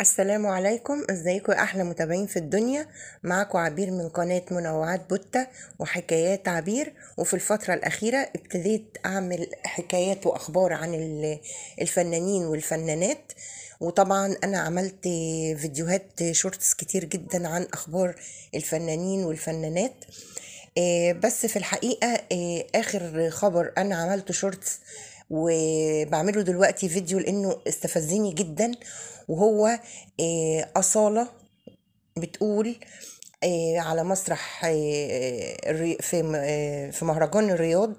السلام عليكم ازيكم يا احلى متابعين في الدنيا معكم عبير من قناة منوعات بوتة وحكايات عبير وفي الفترة الأخيرة ابتديت أعمل حكايات وأخبار عن الفنانين والفنانات وطبعا أنا عملت فيديوهات شورتس كتير جدا عن أخبار الفنانين والفنانات آه، بس في الحقيقة آه، آخر خبر أنا عملته شورتس وبعمله دلوقتي فيديو لأنه استفزني جدا وهو آه، أصالة بتقول آه، على مسرح آه، في في مهرجان الرياض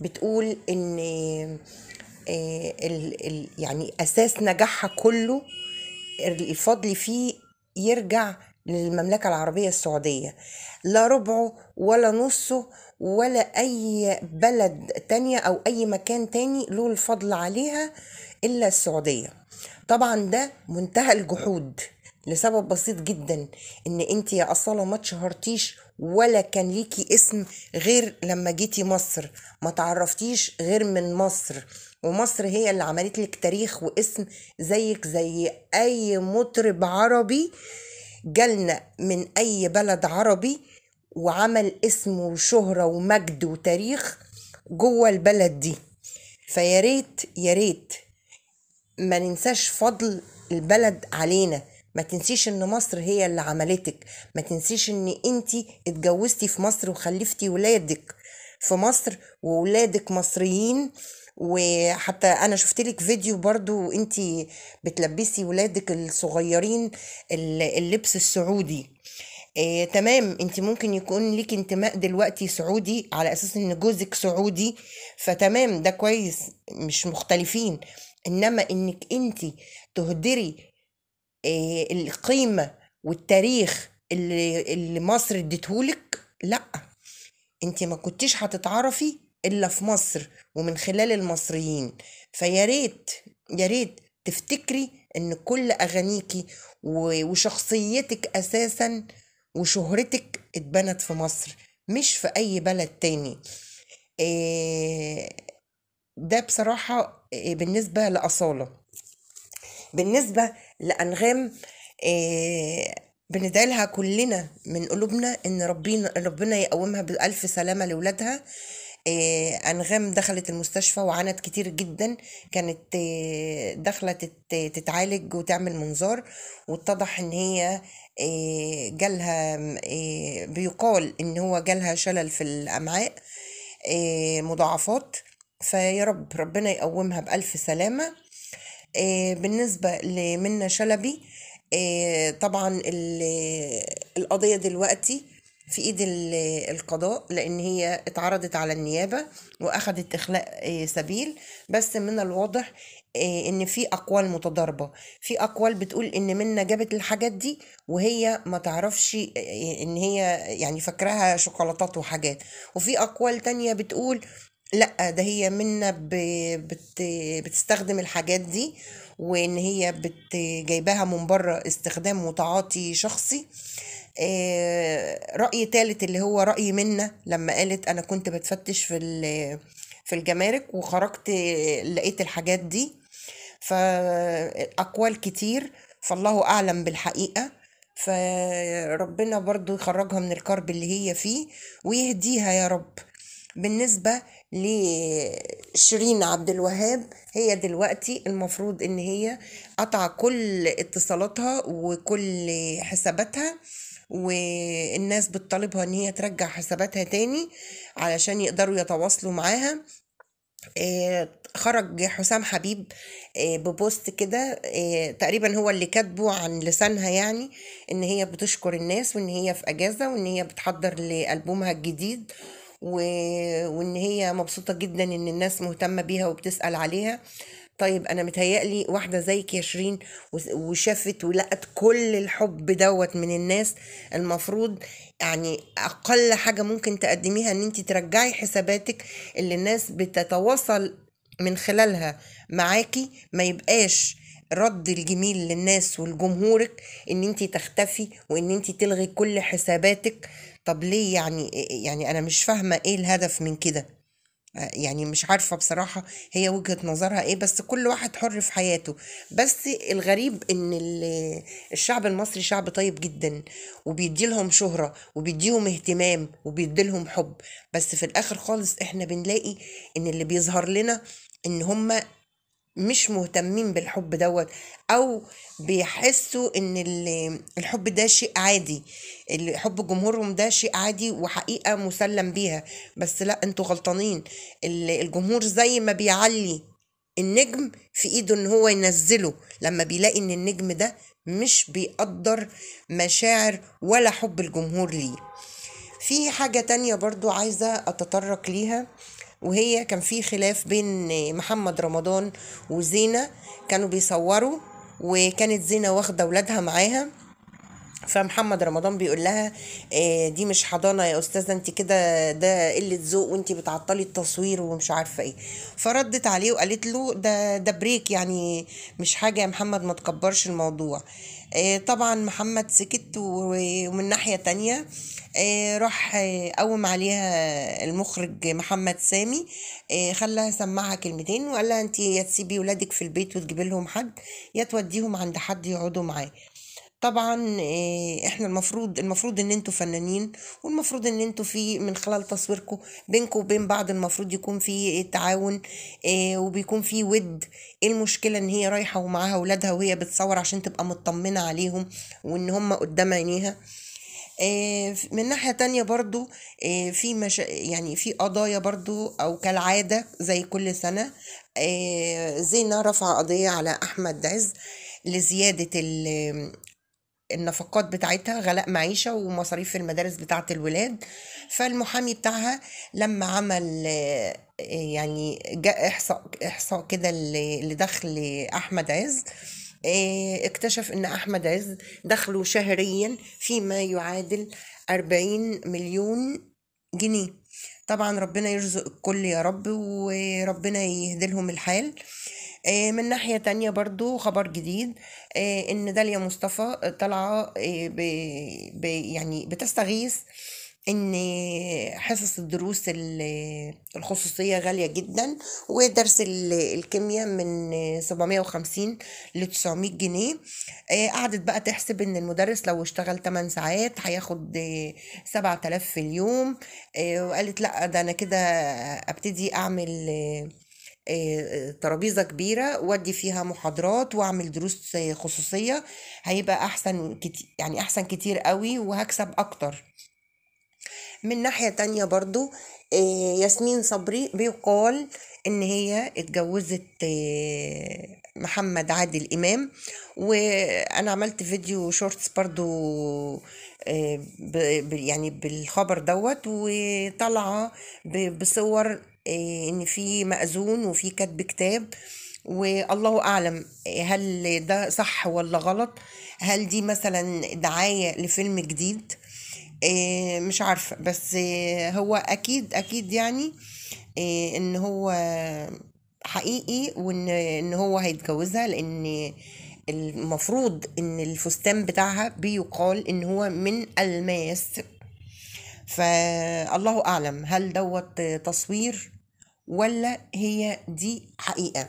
بتقول ان يعني اساس نجاحها كله الفضل فيه يرجع للمملكة العربية السعودية لا ربعه ولا نصه ولا أي بلد تانية أو أي مكان تاني له الفضل عليها إلا السعودية طبعا ده منتهى الجحود لسبب بسيط جدا ان انت يا اصاله ما تشهرتيش ولا كان ليكي اسم غير لما جيتي مصر ما تعرفتيش غير من مصر ومصر هي اللي عملت لك تاريخ واسم زيك زي اي مطرب عربي جالنا من اي بلد عربي وعمل اسم وشهرة ومجد وتاريخ جوه البلد دي فياريت ياريت ما ننساش فضل البلد علينا ما تنسيش ان مصر هي اللي عملتك ما تنسيش ان انت اتجوزتي في مصر وخلفتي ولادك في مصر وولادك مصريين وحتى انا شفت لك فيديو برضو انت بتلبسي ولادك الصغيرين اللبس السعودي آه، تمام انت ممكن يكون ليك انتماء دلوقتي سعودي على اساس ان جوزك سعودي فتمام ده كويس مش مختلفين انما انك انت تهدري آه، القيمه والتاريخ اللي اللي مصر اديتهولك لا انت ما كنتيش هتتعرفي الا في مصر ومن خلال المصريين فيا ريت يا ريت تفتكري ان كل اغانيكي وشخصيتك اساسا وشهرتك اتبنت في مصر مش في اي بلد تاني آه، ده بصراحة آه، بالنسبة لأصالة بالنسبة لأنغام آه، بندعيلها كلنا من قلوبنا ان ربنا ربنا يقومها بالف سلامه لاولادها آه، انغام دخلت المستشفى وعانت كتير جدا كانت داخله تتعالج وتعمل منظار واتضح ان هي جالها بيقال ان هو جالها شلل في الامعاء مضاعفات فيا رب ربنا يقومها بألف سلامة آه، بالنسبة لمنى شلبي آه، طبعا القضية دلوقتي في ايد القضاء لان هي اتعرضت على النيابه واخذت اخلاء آه، سبيل بس من الواضح ان في اقوال متضاربه في اقوال بتقول ان منا جابت الحاجات دي وهي ما تعرفش ان هي يعني فاكراها شوكولاتات وحاجات وفي اقوال تانية بتقول لا ده هي منا بت... بتستخدم الحاجات دي وان هي بت... جايباها من بره استخدام وتعاطي شخصي رأي تالت اللي هو رأي منا لما قالت انا كنت بتفتش في في الجمارك وخرجت لقيت الحاجات دي فأقوال كتير فالله أعلم بالحقيقة فربنا برضو يخرجها من الكرب اللي هي فيه ويهديها يا رب بالنسبة لشيرين عبد الوهاب هي دلوقتي المفروض ان هي قطع كل اتصالاتها وكل حساباتها والناس بتطالبها ان هي ترجع حساباتها تاني علشان يقدروا يتواصلوا معاها آه، خرج حسام حبيب آه، ببوست كده آه، تقريبا هو اللي كاتبه عن لسانها يعني ان هي بتشكر الناس وان هي في اجازه وان هي بتحضر لالبومها الجديد و... وان هي مبسوطه جدا ان الناس مهتمه بيها وبتسال عليها طيب انا متهيألي واحده زيك يا شيرين وشافت ولقت كل الحب دوت من الناس المفروض يعني اقل حاجه ممكن تقدميها ان انت ترجعي حساباتك اللي الناس بتتواصل من خلالها معاكي ما يبقاش رد الجميل للناس ولجمهورك ان انت تختفي وان انت تلغي كل حساباتك طب ليه يعني إيه، إيه، يعني انا مش فاهمه ايه الهدف من كده آه، يعني مش عارفه بصراحه هي وجهه نظرها ايه بس كل واحد حر في حياته بس الغريب ان الشعب المصري شعب طيب جدا وبيدي لهم شهره وبيديهم اهتمام وبيدي لهم حب بس في الاخر خالص احنا بنلاقي ان اللي بيظهر لنا ان هم مش مهتمين بالحب دوت او بيحسوا ان الحب ده شيء عادي حب جمهورهم ده شيء عادي وحقيقه مسلم بيها بس لا انتوا غلطانين الجمهور زي ما بيعلي النجم في ايده ان هو ينزله لما بيلاقي ان النجم ده مش بيقدر مشاعر ولا حب الجمهور ليه في حاجة تانية برضو عايزة أتطرق ليها وهي كان في خلاف بين محمد رمضان وزينة كانوا بيصوروا وكانت زينة واخدة ولادها معاها فمحمد رمضان بيقول لها آه، دي مش حضانه يا استاذه انت كده ده قله ذوق وانت بتعطلي التصوير ومش عارفه ايه فردت عليه وقالت له ده ده بريك يعني مش حاجه يا محمد ما تكبرش الموضوع آه، طبعا محمد سكت ومن ناحيه تانية آه، راح آه، قوم عليها المخرج محمد سامي آه، خلاها سمعها كلمتين وقال لها انت يا تسيبي ولادك في البيت وتجيبي لهم حد يا توديهم عند حد يقعدوا معاه طبعا احنا المفروض المفروض ان انتوا فنانين والمفروض ان انتوا في من خلال تصويركم بينكم وبين بعض المفروض يكون في تعاون وبيكون في ود ايه المشكله ان هي رايحه ومعاها ولادها وهي بتصور عشان تبقى مطمنه عليهم وان هم قدام عينيها آه، من ناحية تانية برضو آه، في مش... يعني في قضايا برضو أو كالعادة زي كل سنة آه، زينة رفع قضية على أحمد عز لزيادة ال... النفقات بتاعتها غلاء معيشة ومصاريف المدارس بتاعة الولاد فالمحامي بتاعها لما عمل يعني جاء إحصاء, إحصاء كده لدخل أحمد عز آه، اكتشف أن أحمد عز دخله شهريا فيما يعادل 40 مليون جنيه طبعا ربنا يرزق الكل يا رب وربنا يهدلهم الحال آه، من ناحية تانية برضو خبر جديد آه، ان داليا مصطفى طالعة يعني بتستغيث ان حصص الدروس الخصوصيه غاليه جدا ودرس الكيمياء من 750 ل 900 جنيه آه، قعدت بقى تحسب ان المدرس لو اشتغل 8 ساعات هياخد 7000 في اليوم آه، وقالت لا ده انا كده ابتدي اعمل آه، ترابيزة كبيرة وادي فيها محاضرات واعمل دروس خصوصية هيبقى احسن كتير يعني احسن كتير قوي وهكسب اكتر من ناحية تانية برضو آه، ياسمين صبري بيقال ان هي اتجوزت آه، محمد عادل امام وانا عملت فيديو شورتس برضو آه، يعني بالخبر دوت وطلع بصور ان في مأذون وفي كاتب كتاب والله اعلم هل ده صح ولا غلط هل دي مثلا دعايه لفيلم جديد آه، مش عارفة بس آه، هو أكيد أكيد يعني آه، إن هو حقيقي وإن إن هو هيتجوزها لأن المفروض إن الفستان بتاعها بيقال إن هو من ألماس فالله أعلم هل دوت تصوير ولا هي دي حقيقة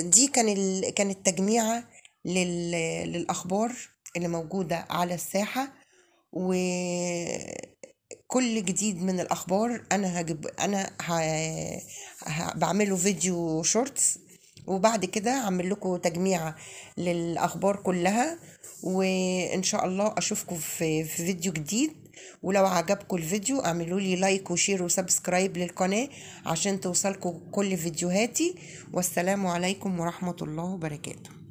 دي كان كانت تجميعة للأخبار اللي موجودة على الساحة و كل جديد من الاخبار انا هجب انا ه... ه... بعمله فيديو شورتس وبعد كده اعمل لكم تجميع للاخبار كلها وان شاء الله اشوفكم في, في فيديو جديد ولو عجبكم الفيديو اعملوا لي لايك وشير وسبسكرايب للقناه عشان توصلكم كل فيديوهاتي والسلام عليكم ورحمه الله وبركاته